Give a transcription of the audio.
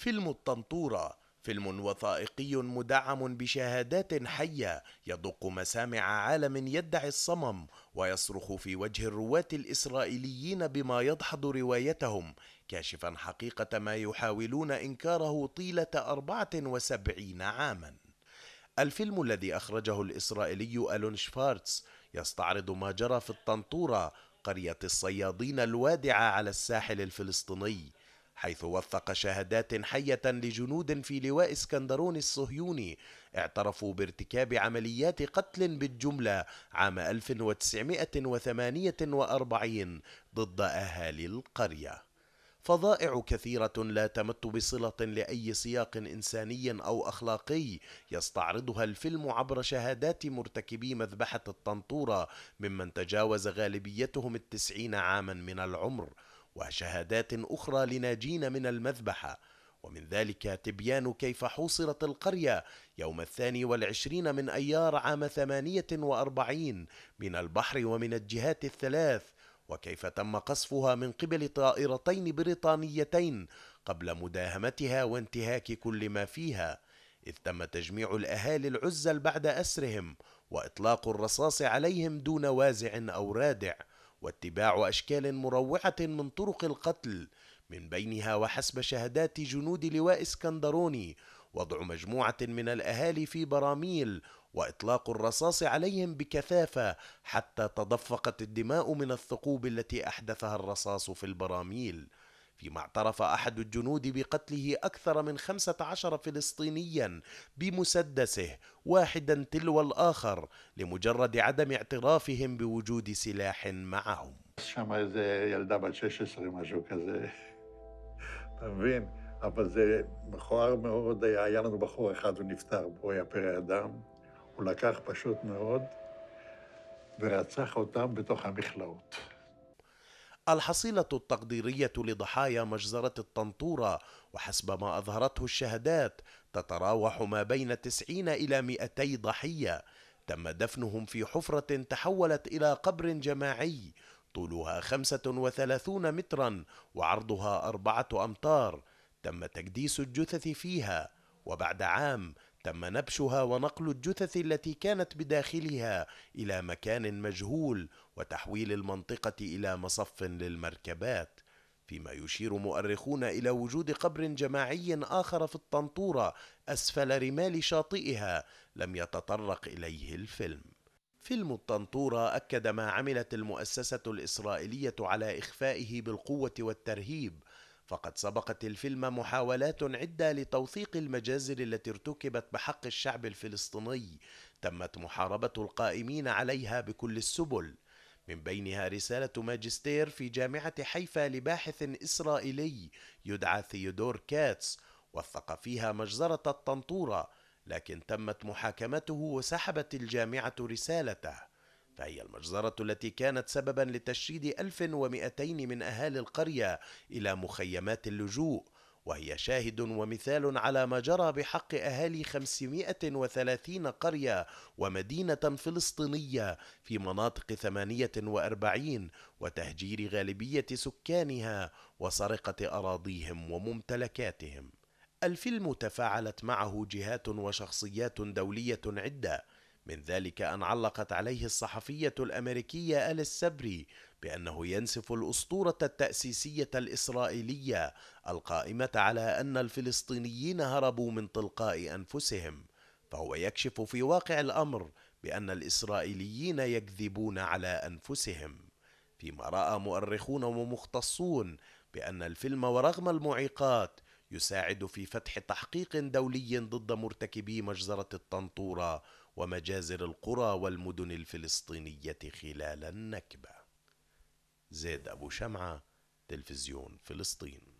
فيلم الطنطورة فيلم وثائقي مدعم بشهادات حية يدق مسامع عالم يدعي الصمم ويصرخ في وجه الرواة الإسرائيليين بما يدحض روايتهم كاشفا حقيقة ما يحاولون إنكاره طيلة 74 عاما الفيلم الذي أخرجه الإسرائيلي ألون شفارتس يستعرض ما جرى في الطنطورة قرية الصيادين الوادعة على الساحل الفلسطيني حيث وثق شهادات حية لجنود في لواء اسكندرون الصهيوني اعترفوا بارتكاب عمليات قتل بالجملة عام 1948 ضد أهالي القرية. فضائع كثيرة لا تمت بصلة لأي سياق إنساني أو أخلاقي يستعرضها الفيلم عبر شهادات مرتكبي مذبحة الطنطورة ممن تجاوز غالبيتهم التسعين عاما من العمر وشهادات أخرى لناجين من المذبحة ومن ذلك تبيان كيف حوصرت القرية يوم الثاني والعشرين من أيار عام ثمانية وأربعين من البحر ومن الجهات الثلاث وكيف تم قصفها من قبل طائرتين بريطانيتين قبل مداهمتها وانتهاك كل ما فيها إذ تم تجميع الأهالي العزل بعد أسرهم وإطلاق الرصاص عليهم دون وازع أو رادع واتباع أشكال مروعة من طرق القتل من بينها وحسب شهادات جنود لواء اسكندروني وضع مجموعة من الأهالي في براميل وإطلاق الرصاص عليهم بكثافة حتى تدفقت الدماء من الثقوب التي أحدثها الرصاص في البراميل فيما اعترف أحد الجنود بقتله أكثر من 15 فلسطينيا بمسدسه واحدا تلو الآخر لمجرد عدم اعترافهم بوجود سلاح معهم אבל פשוט מאוד ורצח אותם בתוך המכלאות. الحصيلة التقديرية لضحايا مجزرة الطنطورة وحسب ما أظهرته الشهادات تتراوح ما بين 90 إلى 200 ضحية تم دفنهم في حفرة تحولت إلى قبر جماعي طولها 35 مترا وعرضها أربعة أمتار تم تكديس الجثث فيها وبعد عام تم نبشها ونقل الجثث التي كانت بداخلها إلى مكان مجهول وتحويل المنطقة إلى مصف للمركبات فيما يشير مؤرخون إلى وجود قبر جماعي آخر في الطنطورة أسفل رمال شاطئها لم يتطرق إليه الفيلم فيلم الطنطورة أكد ما عملت المؤسسة الإسرائيلية على إخفائه بالقوة والترهيب فقد سبقت الفيلم محاولات عدة لتوثيق المجازر التي ارتكبت بحق الشعب الفلسطيني تمت محاربة القائمين عليها بكل السبل من بينها رسالة ماجستير في جامعة حيفا لباحث إسرائيلي يدعى ثيودور كاتس وثق فيها مجزرة الطنطورة لكن تمت محاكمته وسحبت الجامعة رسالته فهي المجزرة التي كانت سببا لتشريد 1200 من أهالي القرية إلى مخيمات اللجوء وهي شاهد ومثال على ما جرى بحق أهالي 530 قرية ومدينة فلسطينية في مناطق 48 وتهجير غالبية سكانها وسرقة أراضيهم وممتلكاتهم الفيلم تفاعلت معه جهات وشخصيات دولية عدة من ذلك أن علقت عليه الصحفية الأمريكية أليس سبري بأنه ينسف الأسطورة التأسيسية الإسرائيلية القائمة على أن الفلسطينيين هربوا من تلقاء أنفسهم فهو يكشف في واقع الأمر بأن الإسرائيليين يكذبون على أنفسهم فيما راى مؤرخون ومختصون بان الفيلم ورغم المعيقات يساعد في فتح تحقيق دولي ضد مرتكبي مجزره الطنطوره ومجازر القرى والمدن الفلسطينية خلال النكبة زيد أبو شمعة تلفزيون فلسطين